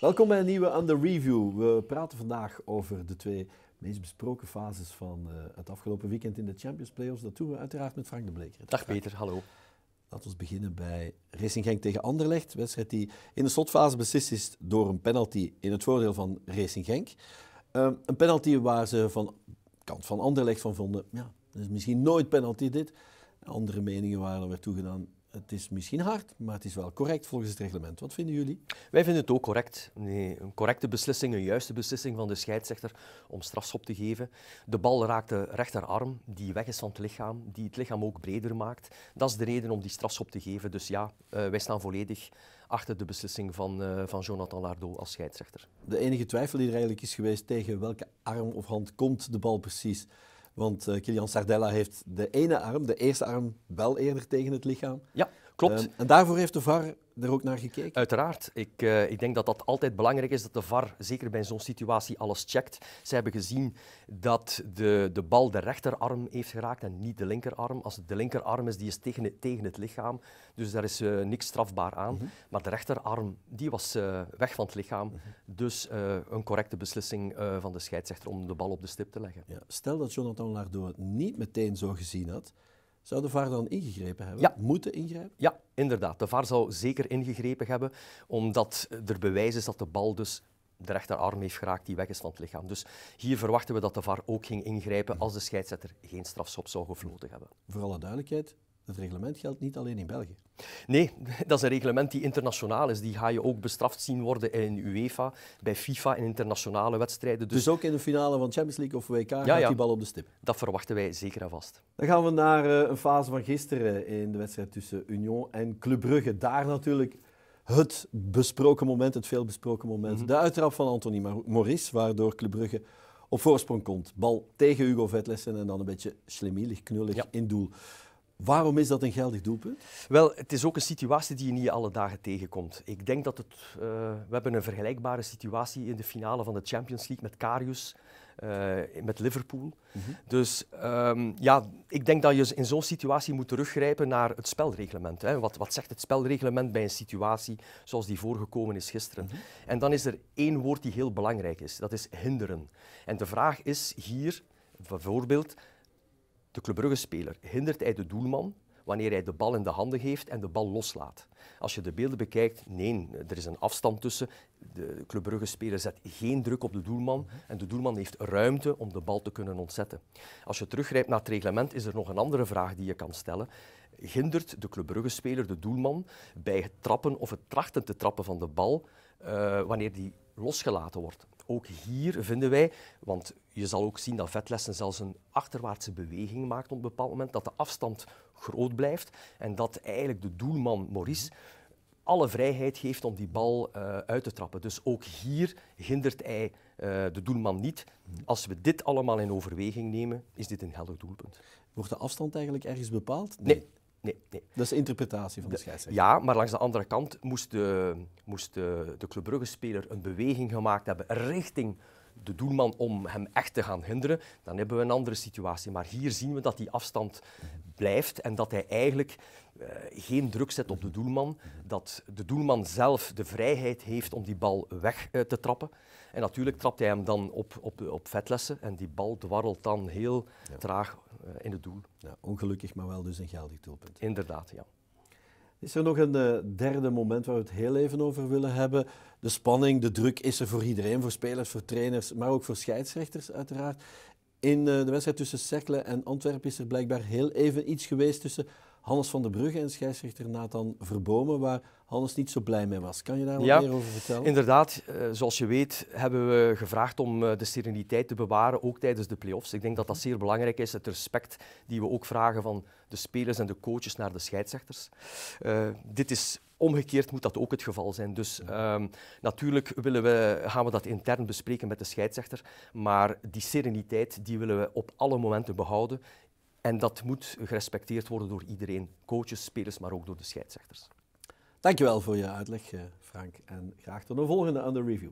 Welkom bij een nieuwe Under Review. We praten vandaag over de twee meest besproken fases van eh, het afgelopen weekend in de Champions Playoffs. Dat doen we uiteraard met Frank de Bleker. Dag Peter, hallo. Laten we beginnen bij Racing Genk tegen Anderlecht. Wedstrijd die in de slotfase beslist is door een penalty in het voordeel van Racing Genk. Ehm, een penalty waar ze van kant van Anderlecht van vonden, ja, dat is misschien nooit penalty dit. Andere meningen waren er weer gedaan. Het is misschien hard, maar het is wel correct volgens het reglement. Wat vinden jullie? Wij vinden het ook correct. Nee, een correcte beslissing, een juiste beslissing van de scheidsrechter om strafschop te geven. De bal raakt de rechterarm, die weg is van het lichaam, die het lichaam ook breder maakt. Dat is de reden om die strafschop te geven. Dus ja, eh, wij staan volledig achter de beslissing van, eh, van Jonathan Lardo als scheidsrechter. De enige twijfel die er eigenlijk is geweest tegen welke arm of hand komt de bal precies, want eh, Kilian Sardella heeft de ene arm, de eerste arm, wel eerder tegen het lichaam. Ja, klopt. Ehm, en daarvoor heeft de VAR er ook naar gekeken? Uiteraard. Ik, eh, ik denk dat dat altijd belangrijk is dat de VAR, zeker bij zo'n situatie, alles checkt. Ze hebben gezien dat de, de bal de rechterarm heeft geraakt en niet de linkerarm. Als het de linkerarm is, die is tegen het, tegen het lichaam. Dus daar is uh, niks strafbaar aan. Mhm. Maar de rechterarm, die was eh, weg van het lichaam. Mhm. Dus een correcte beslissing van de scheidsrechter om de bal op de stip te leggen. Ja. Stel dat Jonathan Lardot het niet meteen zo gezien had, zou de VAR dan ingegrepen hebben? Ja. Moeten ingrijpen? Ja, inderdaad. De VAR zou zeker ingegrepen hebben, omdat er bewijs is dat de bal dus de rechterarm heeft geraakt die weg is van het lichaam. Dus hier verwachten we dat de VAR ook ging ingrijpen als de scheidsrechter geen strafschop zou gefloten hebben. Voor alle duidelijkheid, dat reglement geldt niet alleen in België. Nee, dat is een reglement die internationaal is. Die ga je ook bestraft zien worden in UEFA, bij FIFA in internationale wedstrijden. Dus... dus ook in de finale van Champions League of WK gaat die bal op de stip. Dat verwachten wij zeker en vast. Dan gaan we naar eh, een fase van gisteren in de wedstrijd tussen Union en Club Brugge. Daar natuurlijk het besproken moment, het veelbesproken moment. Mhm. De uittrap van Anthony Maurice, waardoor Club Brugge op voorsprong komt. Bal tegen Hugo Vetlessen en dan een beetje slemielig, knullig in doel. Waarom is dat een geldig doelpunt? Wel, het is ook een situatie die je niet alle dagen tegenkomt. Ik denk dat het... Eh, we hebben een vergelijkbare situatie in de finale van de Champions League met Karius, eh, met Liverpool. Mhm. Dus ehm, ja, ik denk dat je in zo'n situatie moet teruggrijpen naar het spelreglement. Hè. Wat, wat, zegt het spelreglement bij een situatie zoals die voorgekomen is gisteren? Mhm. En dan is er één woord die heel belangrijk is. Dat is hinderen. En de vraag is hier, bijvoorbeeld de Club Brugge-speler, hindert hij de doelman wanneer hij de bal in de handen heeft en de bal loslaat. Als je de beelden bekijkt, nee, er is een afstand tussen. De Club Brugge-speler zet geen druk op de doelman en de doelman heeft ruimte om de bal te kunnen ontzetten. Als je teruggrijpt naar het reglement, is er nog een andere vraag die je kan stellen. Hindert de Club Brugge-speler de doelman bij het trappen of het trachten te trappen van de bal eh, wanneer die losgelaten wordt. Ook hier vinden wij, want je zal ook zien dat vetlessen zelfs een achterwaartse beweging maakt op een bepaald moment, dat de afstand groot blijft en dat eigenlijk de doelman Maurice alle vrijheid geeft om die bal eh, uit te trappen. Dus ook hier hindert hij eh, de doelman niet. Als we dit allemaal in overweging nemen, is dit een helder doelpunt. Wordt de afstand eigenlijk ergens bepaald? nee nee, nee. Dat is de interpretatie van de, scheidsrechter. Ja, maar langs de andere kant moest de, moest de, de Club Brugge-speler een beweging gemaakt hebben richting de doelman om hem echt te gaan hinderen, dan hebben we een andere situatie. Maar hier zien we dat die afstand blijft en dat hij eigenlijk eh, geen druk zet op de doelman. Dat de doelman zelf de vrijheid heeft om die bal weg eh, te trappen. En natuurlijk trapt hij hem dan op, op, op vetlessen en die bal dwarrelt dan heel ja. traag eh, in het doel. ongelukkig, maar wel dus een geldig doelpunt. Inderdaad, ja. Is er nog een eh, derde moment waar we het heel even over willen hebben? De spanning, de druk is er voor iedereen, voor spelers, voor trainers, maar ook voor scheidsrechters uiteraard. In eh, de wedstrijd tussen Cercle en Antwerpen is er blijkbaar heel even iets geweest tussen Hannes van der Brugge en scheidsrechter Nathan Verbomen, waar Hannes niet zo blij mee was. Kan je daar wat meer over vertellen? Inderdaad, eh, zoals je weet hebben we gevraagd om eh, de sereniteit te bewaren, ook tijdens de play-offs. Ik denk dat dat zeer belangrijk is, het respect die we ook vragen van de spelers en de coaches naar de scheidsrechters. Eh, dit is Omgekeerd moet dat ook het geval zijn. Dus ehm, natuurlijk willen we, gaan we dat intern bespreken met de scheidsrechter. Maar die sereniteit die willen we op alle momenten behouden. En dat moet gerespecteerd worden door iedereen, coaches, spelers, maar ook door de scheidsrechters. Dankjewel voor je uitleg, eh, Frank. En graag tot een volgende Under Review.